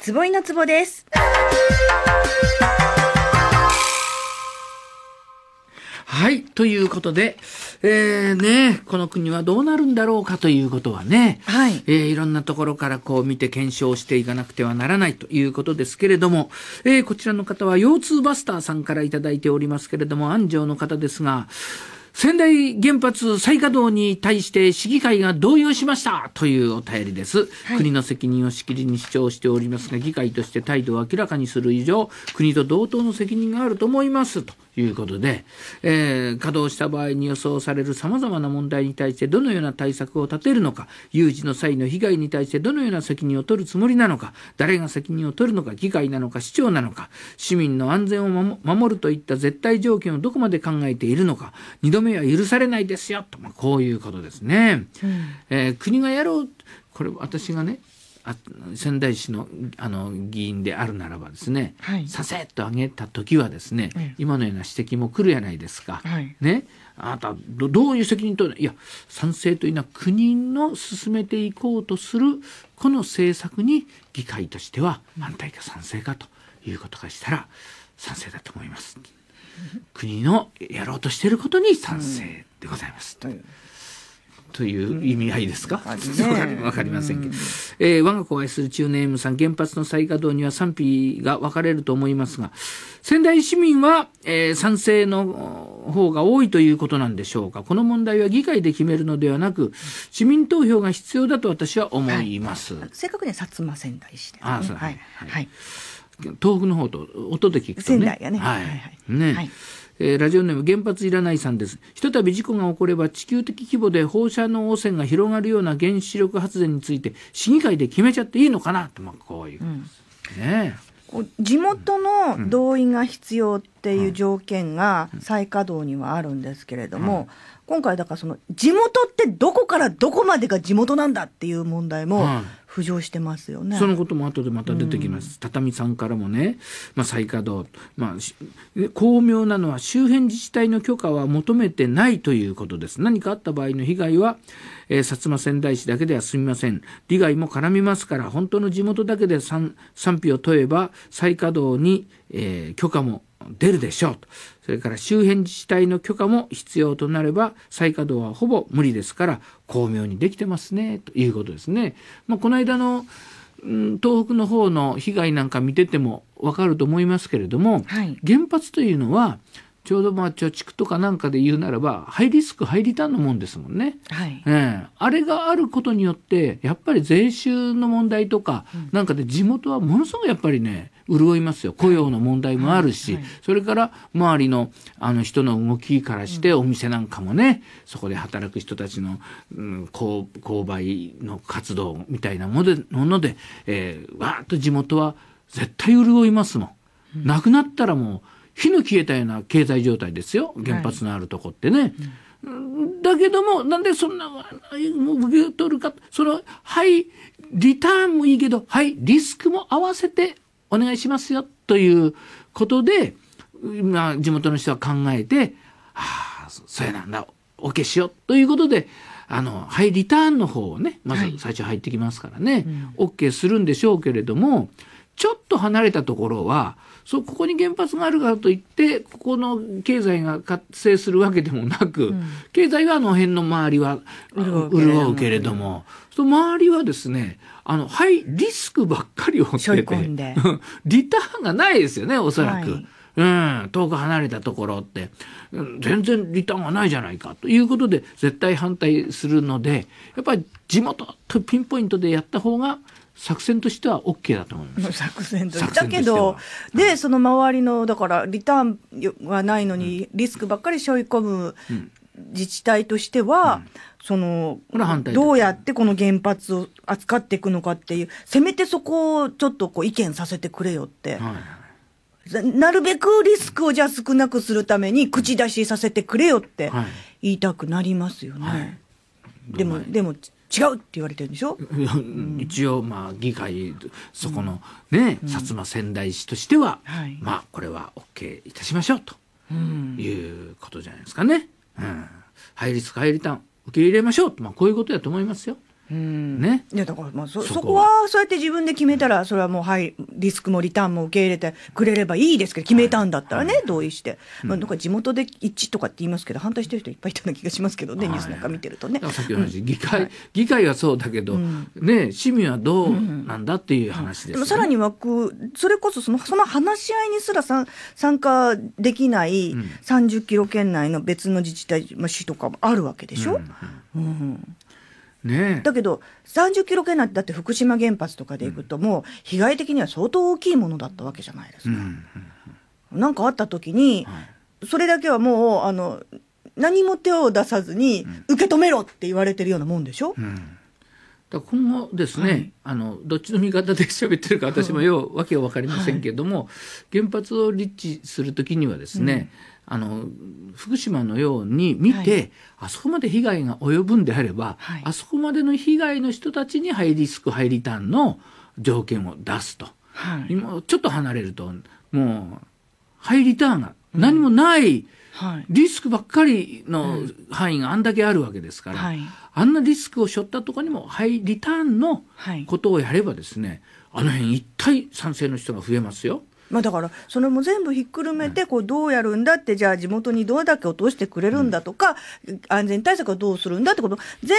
つぼいのつぼです。はい。ということで、えー、ね、この国はどうなるんだろうかということはね、はい。えー、いろんなところからこう見て検証していかなくてはならないということですけれども、えー、こちらの方は腰痛バスターさんからいただいておりますけれども、安城の方ですが、仙台原発再稼働に対して市議会が動揺しましたというお便りです、はい、国の責任をしきりに主張しておりますが議会として態度を明らかにする以上国と同等の責任があると思いますということで、えー、稼働した場合に予想される様々な問題に対してどのような対策を立てるのか、有事の際の被害に対してどのような責任を取るつもりなのか、誰が責任を取るのか、議会なのか、市長なのか、市民の安全を守るといった絶対条件をどこまで考えているのか、2度目は許されないですよ、と、まあ、こういうことですね。うん、えー、国がやろう、これ私がね、仙台市のあの議員であるならばですね、はい、させっと挙げた時はですね、うん、今のような指摘も来るやないですか。はい、ねあなたどういう責任といや賛成というのは国の進めていこうとするこの政策に議会としては反対か賛成かということがしたら賛成だと思います。国のやろうとしていることに賛成でございます。うんうという意味合いですか、わ、ね、かりませんけど、うん、えー、我が子を愛する中年 M さん原発の再稼働には賛否が分かれると思いますが仙台市民は、えー、賛成の方が多いということなんでしょうかこの問題は議会で決めるのではなく市民投票が必要だと私は思います、はい、正確には薩摩仙台市で、ね、あそうはい、はい、東北の方と音で聞くとね仙台がねはい、はい、ね、はいえー、ラジオネーム原発いらないさんです。ひとたび事故が起これば地球的規模で放射能汚染が広がるような原子力発電について市議会で決めちゃっていいのかなと、まあ、こういう、うん、ね地元の同意が必要っていう条件が再稼働にはあるんですけれども、今回だからその地元ってどこからどこまでが地元なんだっていう問題も、浮上してますよねそのことも後でまた出てきます、うん、畳さんからもね、まあ、再稼働、まあ、巧妙なのは周辺自治体の許可は求めてないということです何かあった場合の被害は、えー、薩摩仙台市だけでは済みません利害も絡みますから本当の地元だけで賛否を問えば再稼働に、えー、許可も出るでしょうとそれから周辺自治体の許可も必要となれば再稼働はほぼ無理ですから巧妙にできてますねということですね。まあ、この間の東北の方の被害なんか見てても分かると思いますけれども、はい、原発というのはちょうどまあ貯蓄とかなんかで言うならばハイリスクハイリターンのもんですもんね、はいえー、あれがあることによってやっぱり税収の問題とかなんかで地元はものすごくやっぱりね潤いますよ雇用の問題もあるし、はいはい、それから周りのあの人の動きからしてお店なんかもね、うん、そこで働く人たちの、うん、購買の活動みたいなもので、えー、わーっと地元は絶対潤いますもん。なくなったらもう火の消えたような経済状態ですよ原発のあるとこってね。はいうん、だけども、なんでそんな、もう受け取るか、その、はい、リターンもいいけど、はい、リスクも合わせてお願いしますよ、ということで、今、地元の人は考えて、ああ、そうやなんだ、おーしよ、う、ということで、あの、はい、リターンの方をね、まず最初入ってきますからね、はい、ケーするんでしょうけれども、ちょっと離れたところは、そうここに原発があるからといってここの経済が活性するわけでもなく、うん、経済はあの辺の周りは潤うけれども。その周りはですね、あの、ハイリスクばっかりを追ってて、リターンがないですよね、おそらく。はいうん、遠く離れたところって、全然リターンがないじゃないかということで、絶対反対するので、やっぱり地元とピンポイントでやった方が、作戦としては OK だと思います。作戦としてだけど、で、はい、その周りの、だから、リターンがないのに、リスクばっかり背負い込む自治体としては、うん、その、どうやってこの原発を扱っていくのかっていう、せめてそこをちょっとこう意見させてくれよって。はいなるべくリスクをじゃあ少なくするために口出しさせてくれよって言いたくなりますよね。はいはい、でも、でも違うって言われてるんでしょ、う一応まあ議会そこのね、うん、薩摩仙台市としては、まあこれは OK いたしましょうと、いうことじゃないですかね。うん、入り使入りたん受け入れましょうまあこういうことだと思いますよ。ね、いやだからまあそこはそうやって自分で決めたらそれはもう、はい、リスクもリターンも受け入れてくれればいいですけど決めたんだったらね、はい、同意して、うん、まあ、なんか地元で一致とかって言いますけど反対してる人いっぱいいたような気がしますけどね、はい、ニュースなんか見てるとね。さっきの話、うん、議会、はい、議会はそうだけど、うん、ね、市民はどうなんだっていう話で、ね、もさらに枠それこそそのその話し合いにすらさ参加できない30キロ圏内の別の自治体、まあ、市とかもあるわけでしょ。うんね、だけど30キロ圏内だって福島原発とかでいくと、もう被害的には相当大きいものだったわけじゃないですか。なんかあった時に、それだけはもうあの何も手を出さずに受け止めろって言われてるようなもんでしょ、うん、だ今後ですね、はい、あのどっちの味方で喋ってるか私もよう、はい、わけは分かりませんけれども、はい、原発を立地するときにはですね、うんあの福島のように見て、はい、あそこまで被害が及ぶんであれば、はい、あそこまでの被害の人たちにハイリスクハイリターンの条件を出すと、はい、今ちょっと離れるともうハイリターンが何もない、リスクばっかりの範囲があんだけあるわけですから、あんなリスクを背負ったとこにもハイリターンのことをやればですね、あの辺一体賛成の人が増えますよ。まあ、だからそれも全部ひっくるめてこうどうやるんだってじゃあ地元にどうだけ落としてくれるんだとか、安全対策はどうするんだってこと全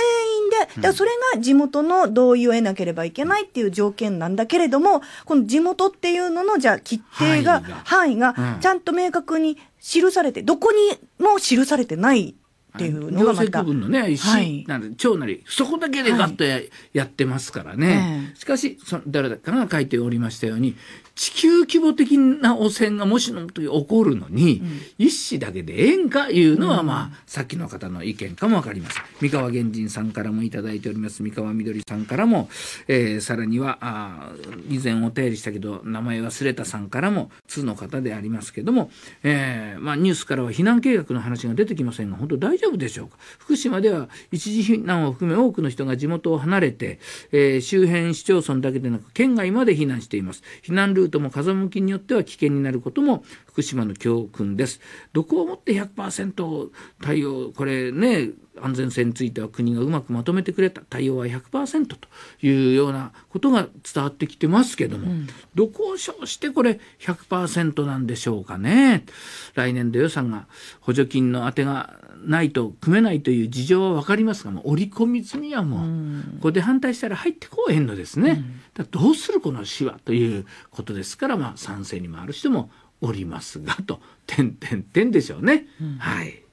員でそれが地元の同意を得なければいけないっていう条件なんだけれどもこの地元っていうののじゃあ規定が範囲がちゃんと明確に記されてどこにも記されてないっていうのがまた。行のね、市なり、なり、そこだけでガッとや,、ってますからね。しかし、そ誰かが書いておりましたように、地球規模的な汚染がもしの時起こるのに、一子だけでええんかいうのは、まあ、さっきの方の意見かもわかります。三河源人さんからも頂いております。三河みどりさんからも、えー、さらには、あ以前お便りしたけど、名前忘れたさんからも、通の方でありますけども、えー、まあ、ニュースからは避難計画の話が出てきませんが、本当大丈夫でしょうか福島では一時避難を含め多くの人が地元を離れて、えー、周辺市町村だけでなく県外まで避難しています避難ルートも風向きによっては危険になることも福島の教訓です。どこをもって100%対応、これね、安全性については国がうまくまとめてくれた、対応は100%というようなことが伝わってきてますけども、うん、どこを称してこれ100%なんでしょうかね。来年度予算が補助金の当てがないと組めないという事情は分かりますが、もう織り込み済みはもう、うん、ここで反対したら入ってこうへんのですね。うん、だどうするこの市はということですから、まあ、賛成にある人もおりますがとててんんてん」でしょうね、うん、はい